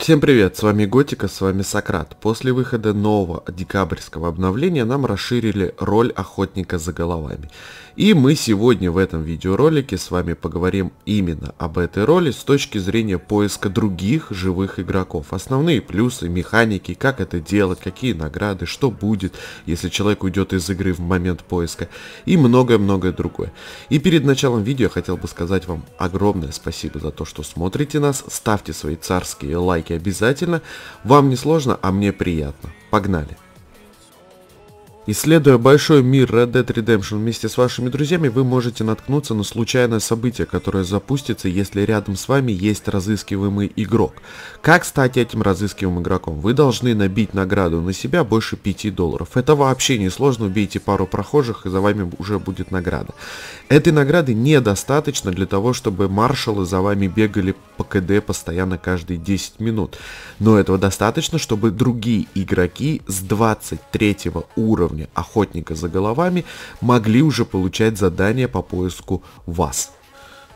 Всем привет, с вами Готика, с вами Сократ. После выхода нового декабрьского обновления нам расширили роль охотника за головами. И мы сегодня в этом видеоролике с вами поговорим именно об этой роли с точки зрения поиска других живых игроков. Основные плюсы, механики, как это делать, какие награды, что будет, если человек уйдет из игры в момент поиска и многое-многое другое. И перед началом видео я хотел бы сказать вам огромное спасибо за то, что смотрите нас, ставьте свои царские лайки ссылки обязательно. Вам не сложно, а мне приятно. Погнали! Исследуя большой мир Red Dead Redemption вместе с вашими друзьями, вы можете наткнуться на случайное событие, которое запустится, если рядом с вами есть разыскиваемый игрок. Как стать этим разыскиваемым игроком? Вы должны набить награду на себя больше 5 долларов. Это вообще не сложно, убейте пару прохожих и за вами уже будет награда. Этой награды недостаточно для того, чтобы маршалы за вами бегали по КД постоянно каждые 10 минут. Но этого достаточно, чтобы другие игроки с 23 уровня охотника за головами могли уже получать задания по поиску вас.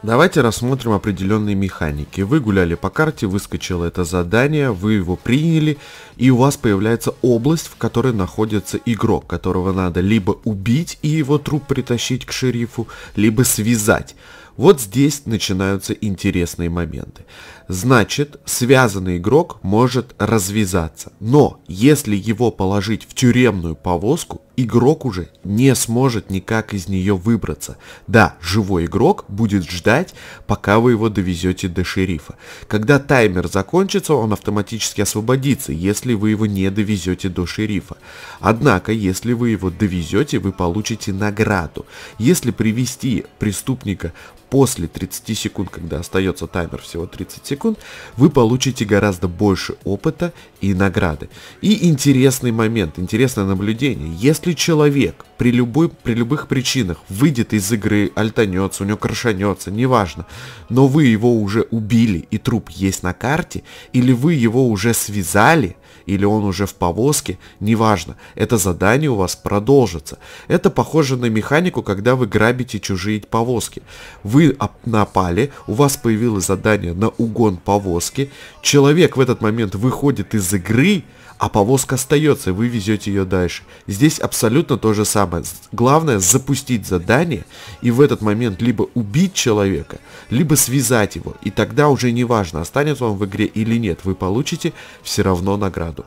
Давайте рассмотрим определенные механики. Вы гуляли по карте, выскочило это задание, вы его приняли, и у вас появляется область, в которой находится игрок, которого надо либо убить и его труп притащить к шерифу, либо связать. Вот здесь начинаются интересные моменты. Значит, связанный игрок может развязаться. Но если его положить в тюремную повозку, игрок уже не сможет никак из нее выбраться. Да, живой игрок будет ждать, пока вы его довезете до шерифа. Когда таймер закончится, он автоматически освободится, если вы его не довезете до шерифа. Однако, если вы его довезете, вы получите награду. Если привести преступника после 30 секунд, когда остается таймер всего 30 секунд, вы получите гораздо больше опыта и награды. И интересный момент, интересное наблюдение. Если если человек при, любой, при любых причинах выйдет из игры, альтанется, у него крашанется, неважно, но вы его уже убили и труп есть на карте, или вы его уже связали, или он уже в повозке, неважно, это задание у вас продолжится. Это похоже на механику, когда вы грабите чужие повозки. Вы напали, у вас появилось задание на угон повозки, человек в этот момент выходит из игры, а повозка остается, и вы везете ее дальше. Здесь абсолютно то же самое самое главное запустить задание и в этот момент либо убить человека, либо связать его. И тогда уже не важно, останется он в игре или нет, вы получите все равно награду.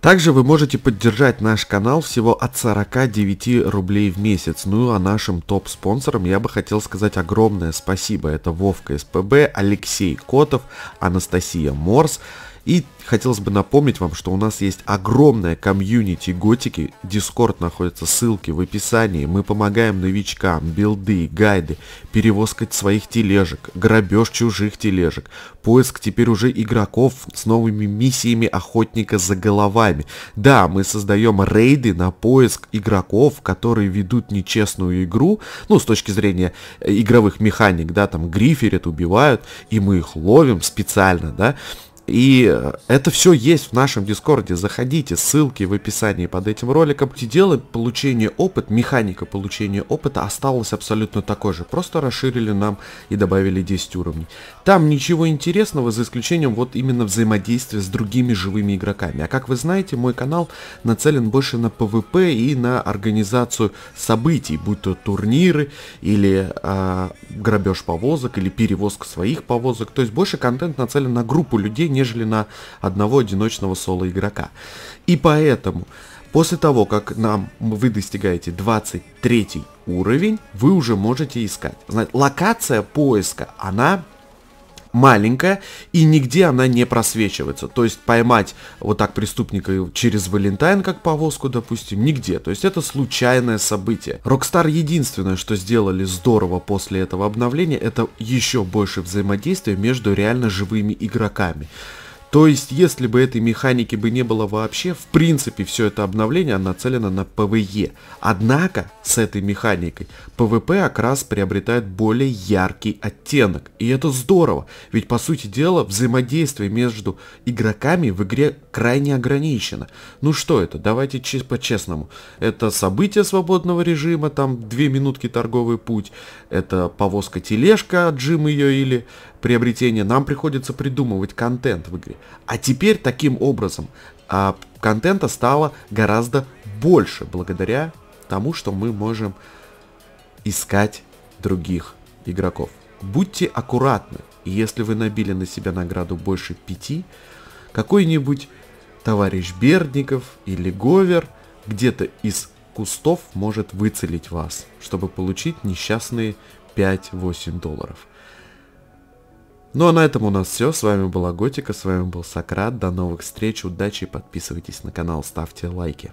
Также вы можете поддержать наш канал всего от 49 рублей в месяц. Ну а нашим топ-спонсорам я бы хотел сказать огромное спасибо. Это Вовка СПБ, Алексей Котов, Анастасия Морс. И хотелось бы напомнить вам, что у нас есть огромная комьюнити готики. Дискорд находится ссылки в описании. Мы помогаем новичкам, билды, гайды, перевозка своих тележек, грабеж чужих тележек, поиск теперь уже игроков с новыми миссиями охотника за головами. Да, мы создаем рейды на поиск игроков, которые ведут нечестную игру, ну, с точки зрения э, игровых механик, да, там гриферят, убивают, и мы их ловим специально, да, и э, это все есть в нашем Дискорде. Заходите, ссылки в описании под этим роликом. Те дело получение опыта, механика получения опыта осталась абсолютно такой же. Просто расширили нам и добавили 10 уровней. Там ничего интересного, за исключением вот именно взаимодействия с другими живыми игроками. А как вы знаете, мой канал нацелен больше на PvP и на организацию событий, будь то турниры или э, грабеж повозок, или перевозка своих повозок. То есть больше контент нацелен на группу людей, не нежели на одного одиночного соло игрока. И поэтому После того, как нам вы достигаете 23 уровень, вы уже можете искать. Знаете, локация поиска, она маленькая, и нигде она не просвечивается. То есть поймать вот так преступника через Валентайн, как повозку, допустим, нигде. То есть это случайное событие. Rockstar единственное, что сделали здорово после этого обновления, это еще больше взаимодействия между реально живыми игроками. То есть, если бы этой механики бы не было вообще, в принципе, все это обновление нацелено на ПВЕ. Однако, с этой механикой, ПВП окрас приобретает более яркий оттенок. И это здорово, ведь, по сути дела, взаимодействие между игроками в игре крайне ограничено. Ну что это, давайте по-честному. Это события свободного режима, там две минутки торговый путь, это повозка-тележка, отжим ее или приобретение. Нам приходится придумывать контент в игре. А теперь таким образом а, контента стало гораздо больше благодаря тому, что мы можем искать других игроков. Будьте аккуратны, если вы набили на себя награду больше пяти, какой-нибудь товарищ Бердников или Говер где-то из кустов может выцелить вас, чтобы получить несчастные 5-8 долларов. Ну а на этом у нас все. С вами была Готика, с вами был Сократ. До новых встреч, удачи, подписывайтесь на канал, ставьте лайки.